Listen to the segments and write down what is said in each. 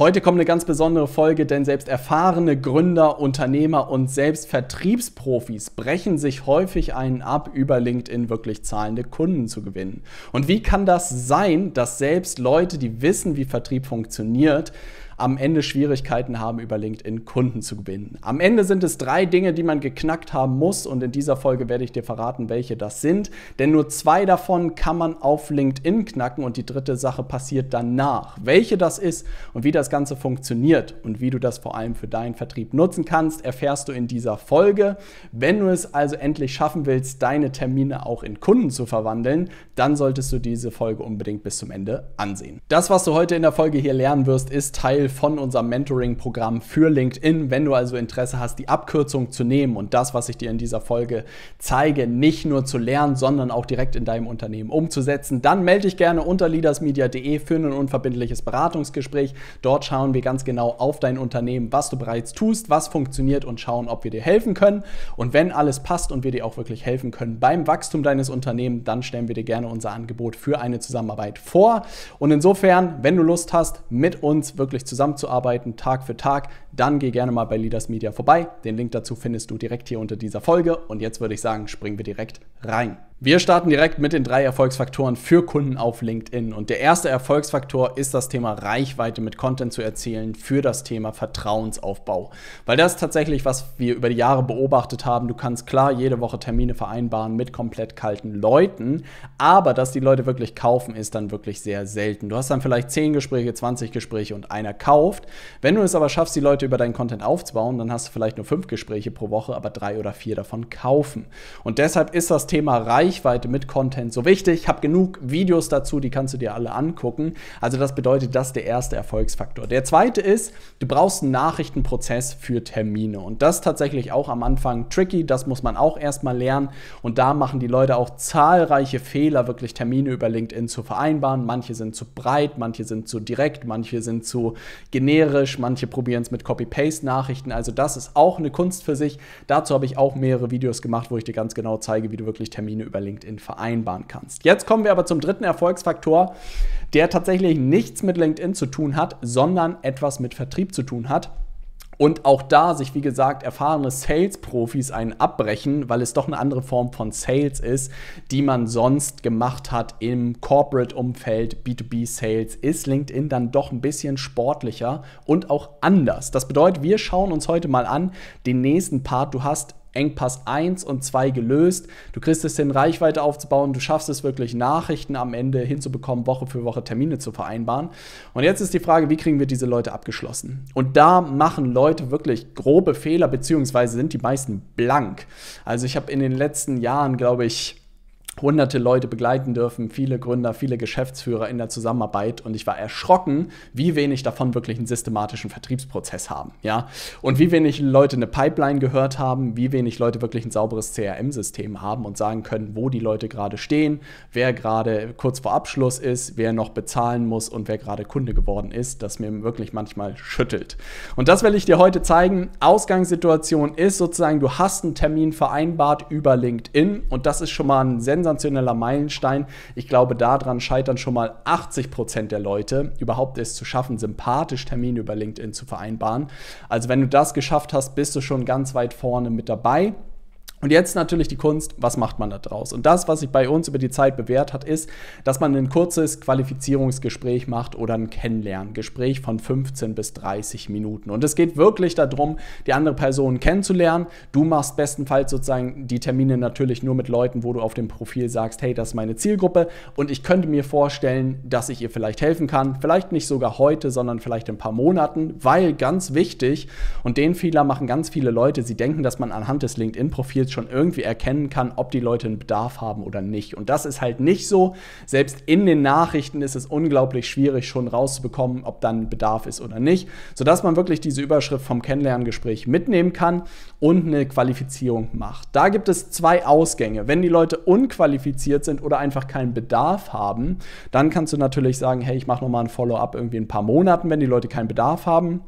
Heute kommt eine ganz besondere Folge, denn selbst erfahrene Gründer, Unternehmer und selbst Vertriebsprofis brechen sich häufig einen ab, über LinkedIn wirklich zahlende Kunden zu gewinnen. Und wie kann das sein, dass selbst Leute, die wissen, wie Vertrieb funktioniert, am Ende Schwierigkeiten haben, über LinkedIn Kunden zu gewinnen. Am Ende sind es drei Dinge, die man geknackt haben muss und in dieser Folge werde ich dir verraten, welche das sind, denn nur zwei davon kann man auf LinkedIn knacken und die dritte Sache passiert danach. Welche das ist und wie das Ganze funktioniert und wie du das vor allem für deinen Vertrieb nutzen kannst, erfährst du in dieser Folge. Wenn du es also endlich schaffen willst, deine Termine auch in Kunden zu verwandeln, dann solltest du diese Folge unbedingt bis zum Ende ansehen. Das, was du heute in der Folge hier lernen wirst, ist Teil von unserem Mentoring-Programm für LinkedIn. Wenn du also Interesse hast, die Abkürzung zu nehmen und das, was ich dir in dieser Folge zeige, nicht nur zu lernen, sondern auch direkt in deinem Unternehmen umzusetzen, dann melde dich gerne unter leadersmedia.de für ein unverbindliches Beratungsgespräch. Dort schauen wir ganz genau auf dein Unternehmen, was du bereits tust, was funktioniert und schauen, ob wir dir helfen können. Und wenn alles passt und wir dir auch wirklich helfen können beim Wachstum deines Unternehmens, dann stellen wir dir gerne unser Angebot für eine Zusammenarbeit vor. Und insofern, wenn du Lust hast, mit uns wirklich zusammen zusammenzuarbeiten, Tag für Tag, dann geh gerne mal bei Leaders Media vorbei. Den Link dazu findest du direkt hier unter dieser Folge. Und jetzt würde ich sagen, springen wir direkt rein. Wir starten direkt mit den drei Erfolgsfaktoren für Kunden auf LinkedIn. Und der erste Erfolgsfaktor ist das Thema Reichweite mit Content zu erzielen für das Thema Vertrauensaufbau. Weil das ist tatsächlich, was wir über die Jahre beobachtet haben. Du kannst klar jede Woche Termine vereinbaren mit komplett kalten Leuten. Aber dass die Leute wirklich kaufen, ist dann wirklich sehr selten. Du hast dann vielleicht 10 Gespräche, 20 Gespräche und einer kauft. Wenn du es aber schaffst, die Leute Leute über deinen Content aufzubauen, dann hast du vielleicht nur fünf Gespräche pro Woche, aber drei oder vier davon kaufen. Und deshalb ist das Thema Reichweite mit Content so wichtig. Ich habe genug Videos dazu, die kannst du dir alle angucken. Also das bedeutet, das ist der erste Erfolgsfaktor. Der zweite ist, du brauchst einen Nachrichtenprozess für Termine. Und das ist tatsächlich auch am Anfang tricky, das muss man auch erstmal lernen. Und da machen die Leute auch zahlreiche Fehler, wirklich Termine über LinkedIn zu vereinbaren. Manche sind zu breit, manche sind zu direkt, manche sind zu generisch, manche probieren es mit Copy-Paste-Nachrichten. Also das ist auch eine Kunst für sich. Dazu habe ich auch mehrere Videos gemacht, wo ich dir ganz genau zeige, wie du wirklich Termine über LinkedIn vereinbaren kannst. Jetzt kommen wir aber zum dritten Erfolgsfaktor, der tatsächlich nichts mit LinkedIn zu tun hat, sondern etwas mit Vertrieb zu tun hat. Und auch da sich, wie gesagt, erfahrene Sales-Profis einen abbrechen, weil es doch eine andere Form von Sales ist, die man sonst gemacht hat im Corporate-Umfeld. B2B-Sales ist LinkedIn dann doch ein bisschen sportlicher und auch anders. Das bedeutet, wir schauen uns heute mal an den nächsten Part. Du hast Engpass 1 und 2 gelöst. Du kriegst es hin, Reichweite aufzubauen. Du schaffst es wirklich, Nachrichten am Ende hinzubekommen, Woche für Woche Termine zu vereinbaren. Und jetzt ist die Frage, wie kriegen wir diese Leute abgeschlossen? Und da machen Leute wirklich grobe Fehler, beziehungsweise sind die meisten blank. Also ich habe in den letzten Jahren, glaube ich, hunderte Leute begleiten dürfen, viele Gründer, viele Geschäftsführer in der Zusammenarbeit und ich war erschrocken, wie wenig davon wirklich einen systematischen Vertriebsprozess haben, ja? Und wie wenig Leute eine Pipeline gehört haben, wie wenig Leute wirklich ein sauberes CRM-System haben und sagen können, wo die Leute gerade stehen, wer gerade kurz vor Abschluss ist, wer noch bezahlen muss und wer gerade Kunde geworden ist, das mir wirklich manchmal schüttelt. Und das will ich dir heute zeigen. Ausgangssituation ist sozusagen, du hast einen Termin vereinbart über LinkedIn und das ist schon mal ein sensationelles sensationeller Meilenstein. Ich glaube, daran scheitern schon mal 80 Prozent der Leute, überhaupt es zu schaffen, sympathisch Termine über LinkedIn zu vereinbaren. Also wenn du das geschafft hast, bist du schon ganz weit vorne mit dabei. Und jetzt natürlich die Kunst, was macht man da draus? Und das, was sich bei uns über die Zeit bewährt hat, ist, dass man ein kurzes Qualifizierungsgespräch macht oder ein Kennenlerngespräch von 15 bis 30 Minuten. Und es geht wirklich darum, die andere Person kennenzulernen. Du machst bestenfalls sozusagen die Termine natürlich nur mit Leuten, wo du auf dem Profil sagst, hey, das ist meine Zielgruppe und ich könnte mir vorstellen, dass ich ihr vielleicht helfen kann. Vielleicht nicht sogar heute, sondern vielleicht in ein paar Monaten, weil ganz wichtig, und den Fehler machen ganz viele Leute, sie denken, dass man anhand des LinkedIn-Profils jetzt schon irgendwie erkennen kann, ob die Leute einen Bedarf haben oder nicht. Und das ist halt nicht so. Selbst in den Nachrichten ist es unglaublich schwierig, schon rauszubekommen, ob dann Bedarf ist oder nicht, sodass man wirklich diese Überschrift vom Kennenlerngespräch mitnehmen kann und eine Qualifizierung macht. Da gibt es zwei Ausgänge. Wenn die Leute unqualifiziert sind oder einfach keinen Bedarf haben, dann kannst du natürlich sagen, hey, ich mache nochmal ein Follow-up irgendwie in ein paar Monaten, wenn die Leute keinen Bedarf haben.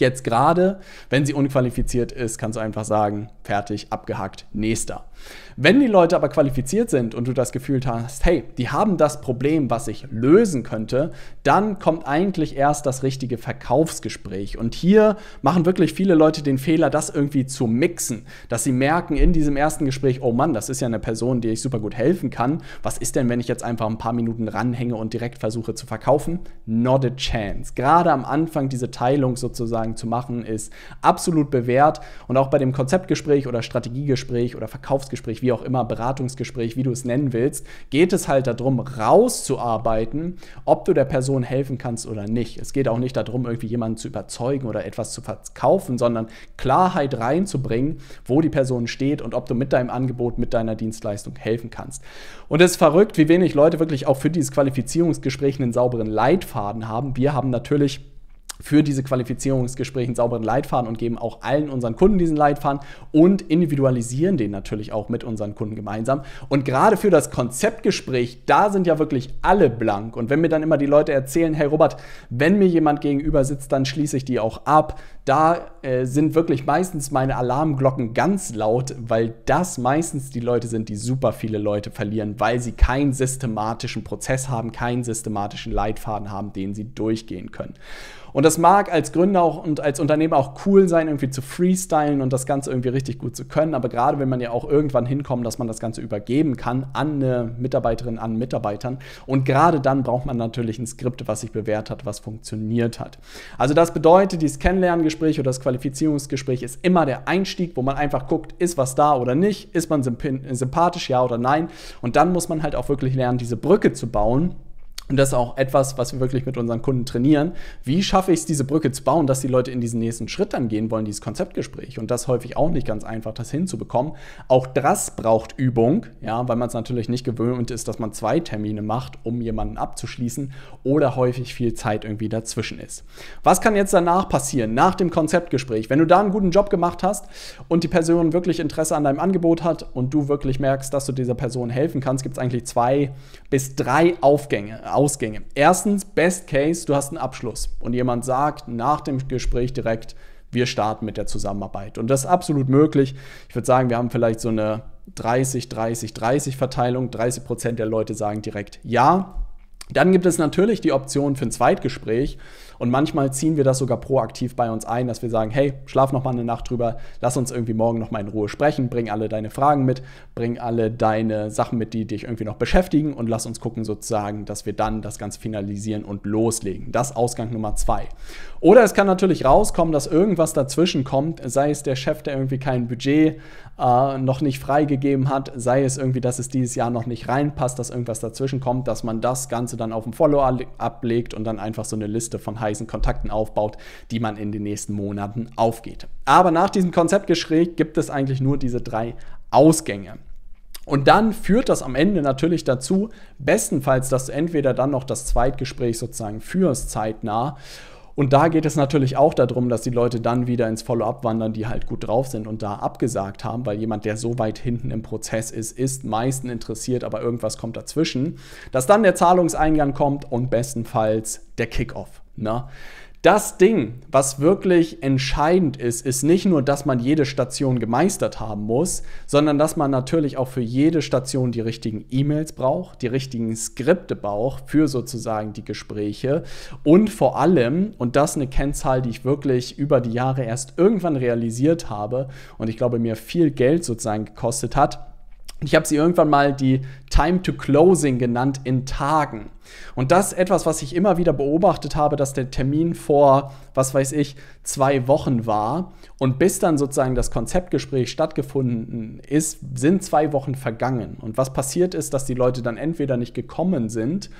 Jetzt gerade, wenn sie unqualifiziert ist, kannst du einfach sagen, fertig, abgehackt, nächster. Wenn die Leute aber qualifiziert sind und du das Gefühl hast, hey, die haben das Problem, was ich lösen könnte, dann kommt eigentlich erst das richtige Verkaufsgespräch. Und hier machen wirklich viele Leute den Fehler, das irgendwie zu mixen, dass sie merken in diesem ersten Gespräch, oh Mann, das ist ja eine Person, die ich super gut helfen kann. Was ist denn, wenn ich jetzt einfach ein paar Minuten ranhänge und direkt versuche zu verkaufen? Not a chance. Gerade am Anfang diese Teilung sozusagen zu machen, ist absolut bewährt. Und auch bei dem Konzeptgespräch oder Strategiegespräch oder Verkaufsgespräch, Verkaufsgespräch, wie auch immer, Beratungsgespräch, wie du es nennen willst, geht es halt darum, rauszuarbeiten, ob du der Person helfen kannst oder nicht. Es geht auch nicht darum, irgendwie jemanden zu überzeugen oder etwas zu verkaufen, sondern Klarheit reinzubringen, wo die Person steht und ob du mit deinem Angebot, mit deiner Dienstleistung helfen kannst. Und es ist verrückt, wie wenig Leute wirklich auch für dieses Qualifizierungsgespräch einen sauberen Leitfaden haben. Wir haben natürlich für diese Qualifizierungsgespräche einen sauberen Leitfaden und geben auch allen unseren Kunden diesen Leitfaden und individualisieren den natürlich auch mit unseren Kunden gemeinsam. Und gerade für das Konzeptgespräch, da sind ja wirklich alle blank. Und wenn mir dann immer die Leute erzählen, hey Robert, wenn mir jemand gegenüber sitzt, dann schließe ich die auch ab. Da äh, sind wirklich meistens meine Alarmglocken ganz laut, weil das meistens die Leute sind, die super viele Leute verlieren, weil sie keinen systematischen Prozess haben, keinen systematischen Leitfaden haben, den sie durchgehen können. Und das mag als Gründer auch und als Unternehmer auch cool sein, irgendwie zu freestylen und das Ganze irgendwie richtig gut zu können. Aber gerade wenn man ja auch irgendwann hinkommt, dass man das Ganze übergeben kann an eine Mitarbeiterin, an Mitarbeitern. Und gerade dann braucht man natürlich ein Skript, was sich bewährt hat, was funktioniert hat. Also das bedeutet, dieses Kennenlerngespräch oder das Qualifizierungsgespräch ist immer der Einstieg, wo man einfach guckt, ist was da oder nicht, ist man sympathisch, ja oder nein. Und dann muss man halt auch wirklich lernen, diese Brücke zu bauen und das ist auch etwas, was wir wirklich mit unseren Kunden trainieren. Wie schaffe ich es, diese Brücke zu bauen, dass die Leute in diesen nächsten Schritt dann gehen wollen, dieses Konzeptgespräch? Und das häufig auch nicht ganz einfach, das hinzubekommen. Auch das braucht Übung, ja, weil man es natürlich nicht gewöhnt ist, dass man zwei Termine macht, um jemanden abzuschließen oder häufig viel Zeit irgendwie dazwischen ist. Was kann jetzt danach passieren, nach dem Konzeptgespräch? Wenn du da einen guten Job gemacht hast und die Person wirklich Interesse an deinem Angebot hat und du wirklich merkst, dass du dieser Person helfen kannst, gibt es eigentlich zwei bis drei Aufgänge. Ausgänge. Erstens, Best Case, du hast einen Abschluss und jemand sagt nach dem Gespräch direkt, wir starten mit der Zusammenarbeit. Und das ist absolut möglich. Ich würde sagen, wir haben vielleicht so eine 30, 30, 30 Verteilung. 30 Prozent der Leute sagen direkt ja, dann gibt es natürlich die Option für ein Zweitgespräch und manchmal ziehen wir das sogar proaktiv bei uns ein, dass wir sagen, hey, schlaf noch mal eine Nacht drüber, lass uns irgendwie morgen noch mal in Ruhe sprechen, bring alle deine Fragen mit, bring alle deine Sachen mit, die dich irgendwie noch beschäftigen und lass uns gucken sozusagen, dass wir dann das Ganze finalisieren und loslegen. Das Ausgang Nummer zwei. Oder es kann natürlich rauskommen, dass irgendwas dazwischen kommt, sei es der Chef, der irgendwie kein Budget äh, noch nicht freigegeben hat, sei es irgendwie, dass es dieses Jahr noch nicht reinpasst, dass irgendwas dazwischen kommt, dass man das Ganze dann dann auf dem Follower ablegt und dann einfach so eine Liste von heißen Kontakten aufbaut, die man in den nächsten Monaten aufgeht. Aber nach diesem Konzeptgespräch gibt es eigentlich nur diese drei Ausgänge. Und dann führt das am Ende natürlich dazu, bestenfalls, dass du entweder dann noch das Zweitgespräch sozusagen führst zeitnah und da geht es natürlich auch darum, dass die Leute dann wieder ins Follow-up wandern, die halt gut drauf sind und da abgesagt haben, weil jemand, der so weit hinten im Prozess ist, ist meistens interessiert, aber irgendwas kommt dazwischen, dass dann der Zahlungseingang kommt und bestenfalls der Kickoff. Ne? das Ding, was wirklich entscheidend ist, ist nicht nur, dass man jede Station gemeistert haben muss, sondern dass man natürlich auch für jede Station die richtigen E-Mails braucht, die richtigen Skripte braucht für sozusagen die Gespräche und vor allem, und das ist eine Kennzahl, die ich wirklich über die Jahre erst irgendwann realisiert habe und ich glaube, mir viel Geld sozusagen gekostet hat, ich habe sie irgendwann mal die Time to Closing genannt in Tagen. Und das ist etwas, was ich immer wieder beobachtet habe, dass der Termin vor, was weiß ich, zwei Wochen war. Und bis dann sozusagen das Konzeptgespräch stattgefunden ist, sind zwei Wochen vergangen. Und was passiert ist, dass die Leute dann entweder nicht gekommen sind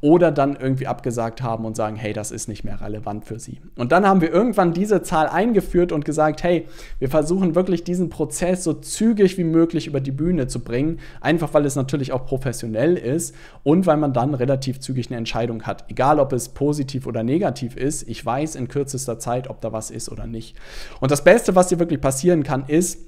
oder dann irgendwie abgesagt haben und sagen, hey, das ist nicht mehr relevant für sie. Und dann haben wir irgendwann diese Zahl eingeführt und gesagt, hey, wir versuchen wirklich diesen Prozess so zügig wie möglich über die Bühne zu bringen. Einfach weil es natürlich auch professionell ist und weil man dann relativ relativ zügig eine Entscheidung hat. Egal, ob es positiv oder negativ ist, ich weiß in kürzester Zeit, ob da was ist oder nicht. Und das Beste, was dir wirklich passieren kann, ist,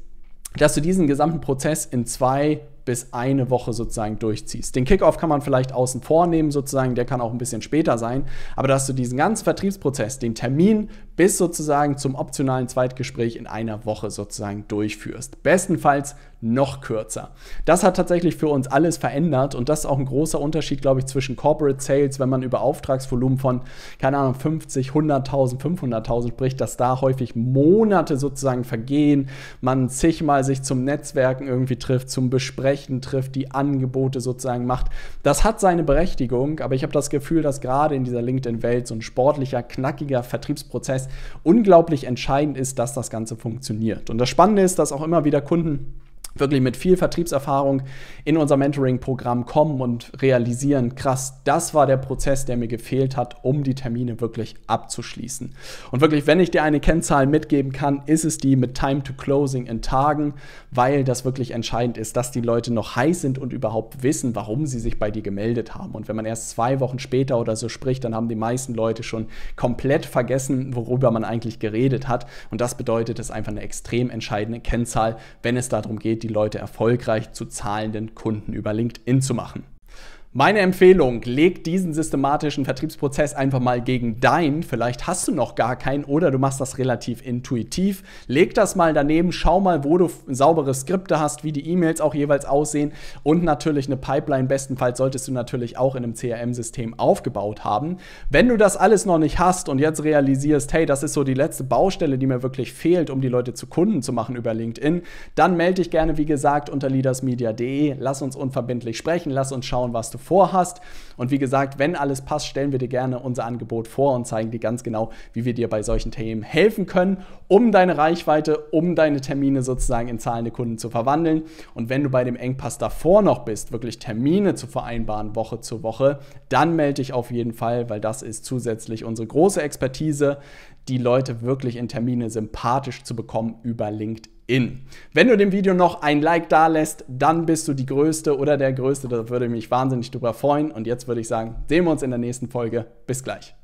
dass du diesen gesamten Prozess in zwei bis eine Woche sozusagen durchziehst. Den Kickoff kann man vielleicht außen vor nehmen sozusagen, der kann auch ein bisschen später sein, aber dass du diesen ganzen Vertriebsprozess, den Termin bis sozusagen zum optionalen Zweitgespräch in einer Woche sozusagen durchführst. Bestenfalls noch kürzer. Das hat tatsächlich für uns alles verändert und das ist auch ein großer Unterschied, glaube ich, zwischen Corporate Sales, wenn man über Auftragsvolumen von, keine Ahnung, 50, 100.000, 500.000 spricht, dass da häufig Monate sozusagen vergehen, man zigmal sich zum Netzwerken irgendwie trifft, zum Besprechen trifft, die Angebote sozusagen macht. Das hat seine Berechtigung, aber ich habe das Gefühl, dass gerade in dieser LinkedIn-Welt so ein sportlicher, knackiger Vertriebsprozess unglaublich entscheidend ist, dass das Ganze funktioniert. Und das Spannende ist, dass auch immer wieder Kunden wirklich mit viel Vertriebserfahrung in unser Mentoring-Programm kommen und realisieren, krass, das war der Prozess, der mir gefehlt hat, um die Termine wirklich abzuschließen. Und wirklich, wenn ich dir eine Kennzahl mitgeben kann, ist es die mit Time to Closing in Tagen, weil das wirklich entscheidend ist, dass die Leute noch heiß sind und überhaupt wissen, warum sie sich bei dir gemeldet haben. Und wenn man erst zwei Wochen später oder so spricht, dann haben die meisten Leute schon komplett vergessen, worüber man eigentlich geredet hat. Und das bedeutet, es ist einfach eine extrem entscheidende Kennzahl, wenn es darum geht, die Leute erfolgreich zu zahlenden Kunden über LinkedIn zu machen. Meine Empfehlung, leg diesen systematischen Vertriebsprozess einfach mal gegen deinen. Vielleicht hast du noch gar keinen oder du machst das relativ intuitiv. Leg das mal daneben, schau mal, wo du saubere Skripte hast, wie die E-Mails auch jeweils aussehen und natürlich eine Pipeline. Bestenfalls solltest du natürlich auch in einem CRM-System aufgebaut haben. Wenn du das alles noch nicht hast und jetzt realisierst, hey, das ist so die letzte Baustelle, die mir wirklich fehlt, um die Leute zu Kunden zu machen über LinkedIn, dann melde dich gerne, wie gesagt, unter leadersmedia.de. Lass uns unverbindlich sprechen, lass uns schauen, was du vorhast. Und wie gesagt, wenn alles passt, stellen wir dir gerne unser Angebot vor und zeigen dir ganz genau, wie wir dir bei solchen Themen helfen können, um deine Reichweite, um deine Termine sozusagen in zahlende Kunden zu verwandeln. Und wenn du bei dem Engpass davor noch bist, wirklich Termine zu vereinbaren, Woche zu Woche, dann melde dich auf jeden Fall, weil das ist zusätzlich unsere große Expertise, die Leute wirklich in Termine sympathisch zu bekommen über LinkedIn in. Wenn du dem Video noch ein Like da lässt, dann bist du die Größte oder der Größte. Da würde ich mich wahnsinnig drüber freuen. Und jetzt würde ich sagen, sehen wir uns in der nächsten Folge. Bis gleich.